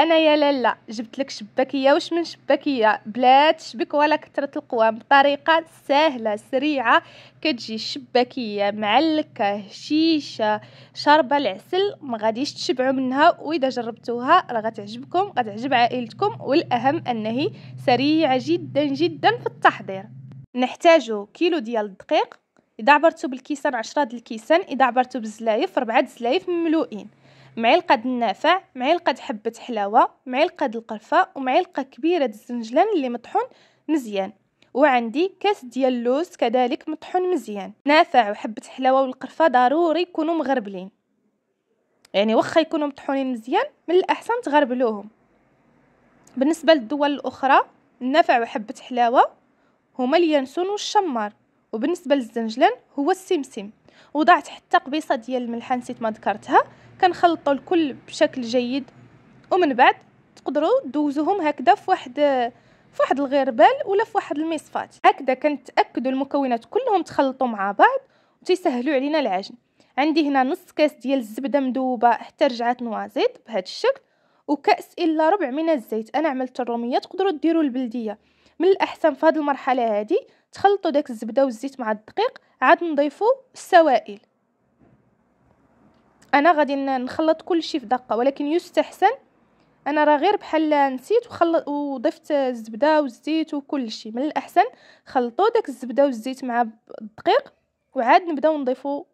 انا يا لالا جبت لك شباكيه واش من شباكيه بلا تشبك ولا كثره القوام بطريقه سهله سريعه كتجي الشباكيه معلكه هشيشه شاربه العسل ما غاديش تشبعوا منها واذا جربتوها راه غتعجبكم غتعجب عائلتكم والاهم انه سريعه جدا جدا في التحضير نحتاجو كيلو ديال الدقيق اذا عبرتو بالكيسان عشرة د الكيسان اذا عبرتو بالزلايف ربعة د الزلايف مملوئين معلقه د النافع معلقه حبه حلاوه معلقه د القرفه ومعلقه كبيره د الزنجلان اللي مطحون مزيان وعندي كاس ديال اللوز كذلك مطحون مزيان نافع وحبه حلاوه والقرفه ضروري يكونوا مغربلين يعني واخا يكونوا مطحونين مزيان من الاحسن تغربلوهم بالنسبه للدول الاخرى النافع وحبه حلاوه هما اليانسون والشمار وبالنسبه للزنجلان هو السمسم وضعت حتى قبيصه ديال الملحه نسيت ما ذكرتها كنخلطوا الكل بشكل جيد ومن بعد تقدروا دوزوهم هكذا في واحد في واحد الغربال ولا في واحد المصفات هكذا كنتاكدوا المكونات كلهم تخلطوا مع بعض وتيسهلوا علينا العجن عندي هنا نص كاس ديال الزبده مذوبه حتى رجعت نوازيت بهذا الشكل وكاس الا ربع من الزيت انا عملت الروميه تقدروا ديروا البلديه من الاحسن في هذه المرحله هذه تخلطوا داك الزبده والزيت مع الدقيق عاد نضيفوا السوائل انا غادي نخلط كل شيء في دقه ولكن يستحسن انا راه غير بحال نسيت وخلط وضفت الزبده والزيت وكل شيء من الاحسن خلطوا داك الزبده والزيت مع الدقيق وعاد نبداو نضيفوا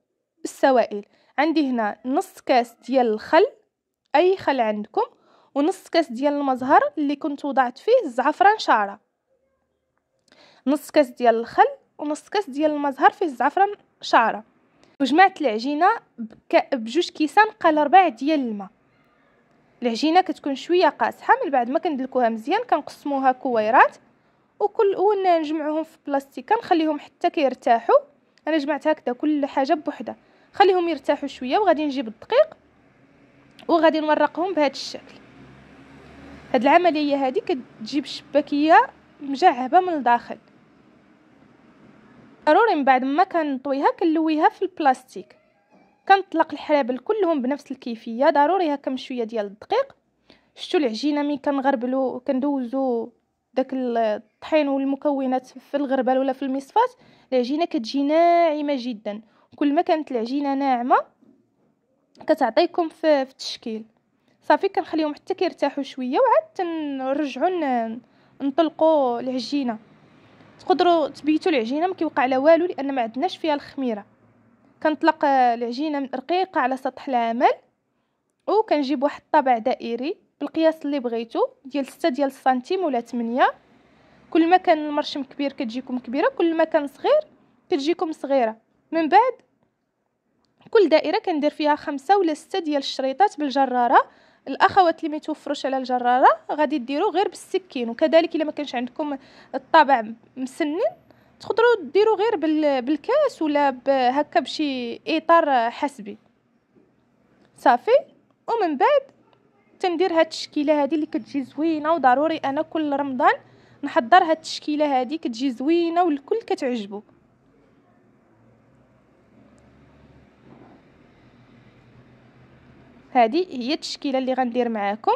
السوائل عندي هنا نص كاس ديال الخل اي خل عندكم ونص كاس ديال المزهر اللي كنت وضعت فيه الزعفران شعره نص كاس ديال الخل ونص كاس ديال زهر فيه الزعفران شعره وجمعت العجينه بجوج كيسان قال ربع ديال الماء العجينه كتكون شويه قاسحه من بعد ما كندلكوها مزيان كنقسموها كويرات وكل اول نجمعهم في بلاستيكه نخليهم حتى كيرتاحوا انا جمعت هكذا كل حاجه بوحدها خليهم يرتاحوا شويه وغادي نجيب الدقيق وغادي نورقهم بهذا الشكل هاد العمليه هذه كتجيب شباكيه مجعبه من الداخل ضروري من بعد ما كنطويها كنلويها في البلاستيك كنطلق الحرابل كلهم بنفس الكيفيه ضروري هكا شويه ديال الدقيق شتو العجينه ملي كنغربلو كندوزو داك الطحين والمكونات في الغربال ولا في المصفات العجينه كتجي ناعمه جدا كل ما كانت العجينه ناعمه كتعطيكم في التشكيل صافي كنخليهم حتى كيرتاحوا شويه وعاد نرجعوا نطلقوا العجينه تقدروا تبيتوا العجينه ما كيوقع لها والو لان ما عندناش فيها الخميره كنطلق العجينه من رقيقه على سطح العمل وكنجيب واحد الطابع دائري بالقياس اللي بغيتو ديال 6 ديال السنتيم ولا 8 كل ما كان المرشم كبير كتجيكم كبيره كل ما كان صغير كتجيكم صغيره من بعد كل دائره كندير فيها خمسة ولا ستة ديال الشريطات بالجراره الاخوات اللي ما يتوفروش على الجراره غادي ديروا غير بالسكين وكذلك الا ما كانش عندكم الطابع مسنن تقدروا ديروا غير بالكاس ولا هكا بشي اطار حسبي صافي ومن بعد تندير هاد التشكيله هادي اللي كتجي زوينه وضروري انا كل رمضان نحضر هاد التشكيله هادي كتجي زوينه والكل كتعجبو هذه هي التشكيله اللي غندير معاكم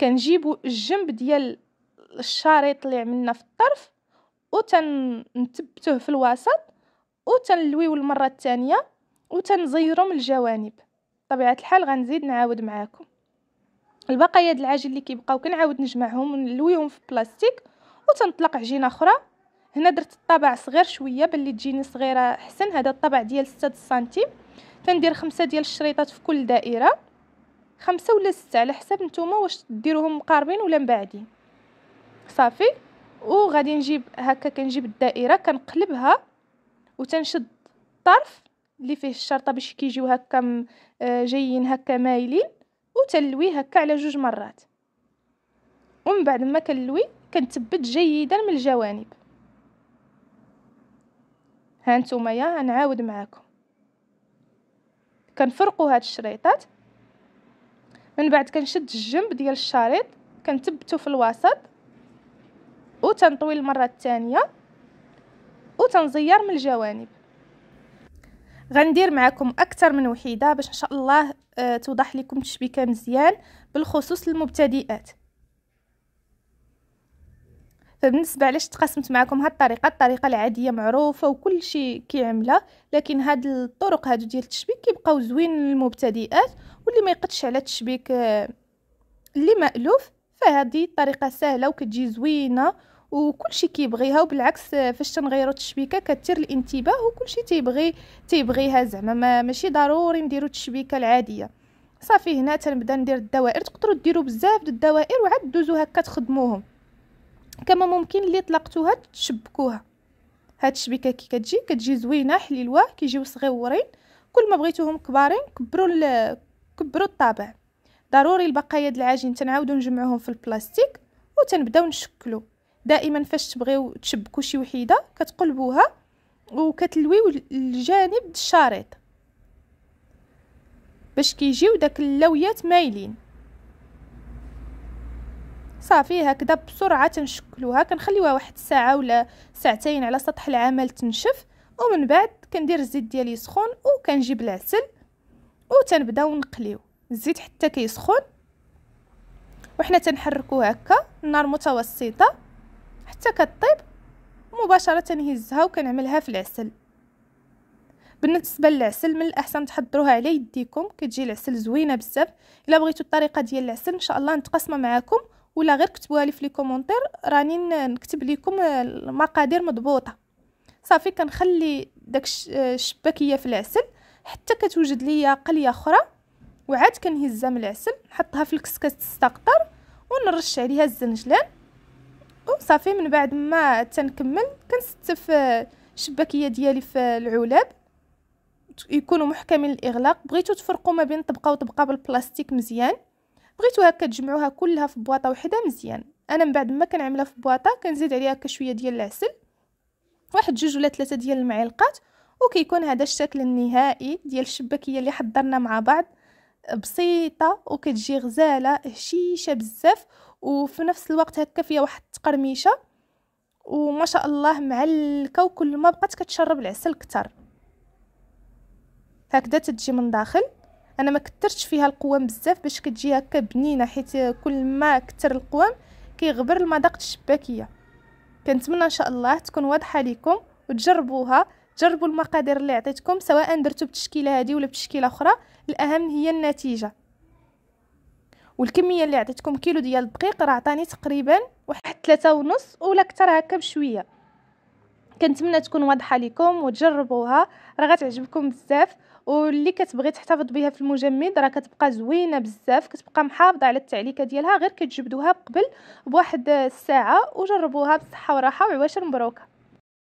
كنجيبوا الجنب ديال الشريط اللي عملنا في الطرف وتنثبتوه في الوسط وتنلويو المره الثانيه وتنزيرو من الجوانب بطبيعه الحال غنزيد نعاود معاكم البقايا ديال العجين اللي كيبقاو كنعاود نجمعهم ونلويهم في بلاستيك وتنطلق عجينه اخرى هنا درت الطابع صغير شويه باللي تجيني صغيره احسن هذا الطابع ديال 6 سنتيم تندير خمسة ديال الشريطات في كل دائره خمسة ولا ستة على حسب نتوما واش ديروهم مقاربين ولا مبعدين صافي وغادي نجيب هكا كنجيب الدائره كنقلبها وتنشد الطرف اللي فيه الشرطه باش كيجيو هكا آه، جايين هكا مايلين وتلوي هكا على جوج مرات ومن بعد ما كنلوي كنثبت جيدا من الجوانب ها نتوما يا نعاود معاكم كنفرقوا هاد الشريطات من بعد كنشد الجنب ديال الشريط كنثبتو في الوسط وتنطوي المره الثانيه وتنزير من الجوانب غندير معكم اكثر من وحيده باش ان شاء الله آه، توضح لكم التشبيكه مزيان بالخصوص للمبتدئات فبالنسبه علاش تقاسمت معكم هاد الطريقه الطريقه العاديه معروفه وكل شيء كيعملها لكن هاد الطرق هادو ديال التشبيك كيبقاو زوين للمبتدئات واللي ما يقدش على التشبيك آه، اللي مألوف فهذه طريقه سهله وكتجي زوينه وكل شيء كيبغيها وبالعكس آه، فاش تنغيروا التشبيكه كتثير الانتباه وكل شيء تيبغي تيبغيها زعما ما ماشي ضروري نديروا التشبيكه العاديه صافي هنا تنبدا ندير الدوائر تقدروا ديروا بزاف د الدوائر وعاد دوزوا هكا تخدموهم كما ممكن اللي طلقتوها تشبكوها هاد الشبيكه كي كتجي كتجي زوينه حليلوه كيجيو صغيورين كل ما بغيتوهم كبارين كبروا كبروا الطابع ضروري البقايا د العجين تنعاودو نجمعوهم في البلاستيك وتنبداو نشكلو دائما فاش تبغيو تشبكو شي وحيده كتقلبوها وكتلويو الجانب الشريط باش كيجيو داك اللويات مايلين صافي هكذا بسرعه تنشكلوها كنخليوها واحد الساعه ولا ساعتين على سطح العمل تنشف ومن بعد كندير الزيت ديالي سخون وكنجيب العسل وتنبداو نقليو الزيت حتى كيسخن وحنا تنحركو هكا نار متوسطه حتى كطيب مباشره نهزها وكنعملها في العسل بالنسبه للعسل من الاحسن تحضروها على يديكم كتجي العسل زوينه بزاف الا بغيتو الطريقه ديال العسل ان شاء الله نتقاسمه معاكم ولا غير كتبوها لي في لي كومونتير راني نكتب لكم المقادير مضبوطه صافي كنخلي داك الشباكيه في العسل حتى كتوجد ليا قليه اخرى وعاد كنهزها من العسل نحطها في الكسكس تستقطر ونرش عليها الزنجلان وصافي من بعد ما تنكمل كنستف آه، الشباكيه ديالي في العلب يكونوا محكمين الاغلاق بغيتو تفرقوا ما بين طبقه وطبقه بالبلاستيك مزيان بغيتو هكا تجمعوها كلها في بواطه وحده مزيان انا من بعد ما كنعملها في بواطه كنزيد عليها هكا شويه ديال العسل واحد جوج ولا ثلاثه ديال المعلقات وكيكون هذا الشكل النهائي ديال الشبكيه اللي حضرنا مع بعض بسيطه وكتجي غزاله هشيشه بزاف وفي نفس الوقت هكا فيها واحد التقرميشه وما شاء الله معلكه كل ما بقات كتشرب العسل كتر هكذا تتجي من داخل انا ما كثرتش فيها القوام بزاف باش كتجي هكا بنينه حيت كل ما كثر القوام كيغبر المذاق الشباكيه كنتمنى ان شاء الله تكون واضحه لكم وتجربوها جربوا المقادير اللي عطيتكم سواء درتو بالتشكيله هذه ولا بتشكيله اخرى الاهم هي النتيجه والكميه اللي عطيتكم كيلو ديال الدقيق راه عطاني تقريبا واحد ثلاثة ونص ولا اكثر هكا بشويه كنتمنى تكون واضحه لكم وتجربوها راه غتعجبكم بزاف واللي كتبغي تحتفظ بها في المجمد راه كتبقى زوينه بزاف كتبقى محافظه على التعليكه ديالها غير كتجبدوها قبل بواحد الساعه وجربوها بالصحه وراحه وعواشر مبروكه